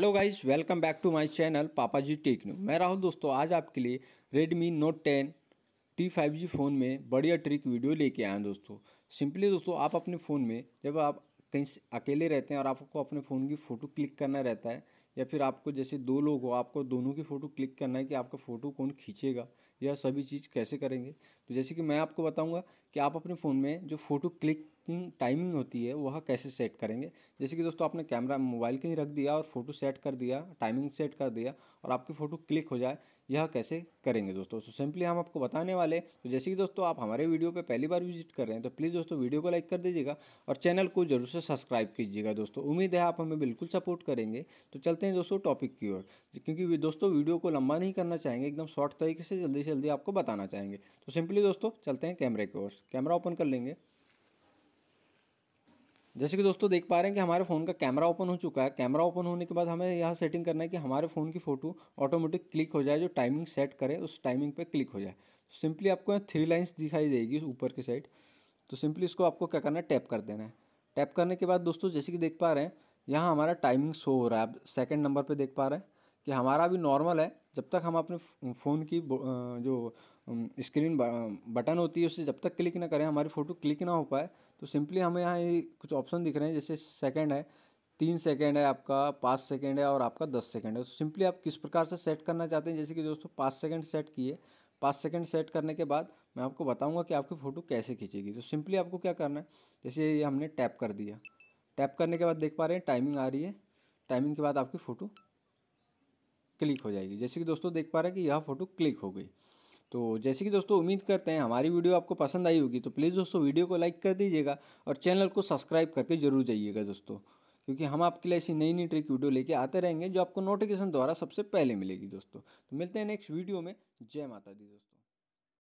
hello guys welcome back to my channel Papa ji take new मैं राहुल दोस्तों आज आपके लिए Redmi Note ten T five G phone में बढ़िया ट्रिक वीडियो लेके आए हैं दोस्तों सिंपली दोस्तों आप अपने फ़ोन में जब आप कहीं अकेले रहते हैं और आपको अपने फ़ोन की फ़ोटो क्लिक करना रहता है या फिर आपको जैसे दो लोग हो आपको दोनों की फ़ोटो क्लिक करना है कि आपका फ़ोटो कौन खींचेगा यह सभी चीज़ कैसे करेंगे तो जैसे कि मैं आपको बताऊंगा कि आप अपने फ़ोन में जो फ़ोटो क्लिकिंग टाइमिंग होती है वह कैसे सेट करेंगे जैसे कि दोस्तों आपने कैमरा मोबाइल के ही रख दिया और फ़ोटो सेट कर दिया टाइमिंग सेट कर दिया और आपकी फ़ोटो क्लिक हो जाए यह कैसे करेंगे दोस्तों तो सिंपली हम आपको बताने वाले तो जैसे कि दोस्तों आप हमारे वीडियो पर पहली बार विजिट कर रहे हैं तो प्लीज़ दोस्तों वीडियो को लाइक कर दीजिएगा और चैनल को जरूर से सब्सक्राइब कीजिएगा दोस्तों उम्मीद है आप हमें बिल्कुल सपोर्ट करेंगे तो चलते हैं दोस्तों टॉपिक की ओर क्योंकि दोस्तों वीडियो को लंबा नहीं करना चाहेंगे एकदम शॉर्ट तरीके से जल्दी से जल्दी आपको बताना चाहेंगे तो सिंपली दोस्तों चलते हैं कैमरे की ओर कैमरा ओपन कर लेंगे जैसे कि दोस्तों देख पा रहे हैं कि हमारे फ़ोन का कैमरा ओपन हो चुका है कैमरा ओपन होने के बाद हमें यहाँ सेटिंग करना है कि हमारे फ़ोन की फ़ोटो ऑटोमेटिक क्लिक हो जाए जो टाइमिंग सेट करे उस टाइमिंग पे क्लिक हो जाए तो सिंपली आपको यहाँ थ्री लाइंस दिखाई देगी ऊपर की साइड तो सिंपली इसको आपको क्या करना है टैप कर देना है टैप करने के बाद दोस्तों जैसे कि देख पा रहे हैं यहाँ हमारा टाइमिंग शो हो रहा है आप सेकेंड नंबर पर देख पा रहे हैं कि हमारा भी नॉर्मल है जब तक हम अपने फ़ोन की जो स्क्रीन बटन होती है उससे जब तक क्लिक ना करें हमारी फ़ोटो क्लिक ना हो पाए तो सिंपली हमें यहाँ कुछ ऑप्शन दिख रहे हैं जैसे सेकंड है तीन सेकेंड है आपका पाँच सेकेंड है और आपका दस सेकेंड है तो सिंपली आप किस प्रकार से सेट करना चाहते हैं जैसे कि दोस्तों पाँच सेकेंड सेट किए पाँच सेकंड सेट करने के बाद मैं आपको बताऊंगा कि आपकी फ़ोटो कैसे खींचेगी तो सिंपली आपको क्या करना है जैसे ये हमने टैप कर दिया टैप करने के बाद देख पा रहे हैं टाइमिंग आ रही है टाइमिंग के बाद आपकी फ़ोटो क्लिक हो जाएगी जैसे कि दोस्तों देख पा रहे हैं कि यह फ़ोटो क्लिक हो गई तो जैसे कि दोस्तों उम्मीद करते हैं हमारी वीडियो आपको पसंद आई होगी तो प्लीज़ दोस्तों वीडियो को लाइक कर दीजिएगा और चैनल को सब्सक्राइब करके जरूर जाइएगा दोस्तों क्योंकि हम आपके लिए ऐसी नई नई ट्रिक वीडियो लेके आते रहेंगे जो आपको नोटिफिकेशन द्वारा सबसे पहले मिलेगी दोस्तों तो मिलते हैं नेक्स्ट वीडियो में जय माता दी दोस्तों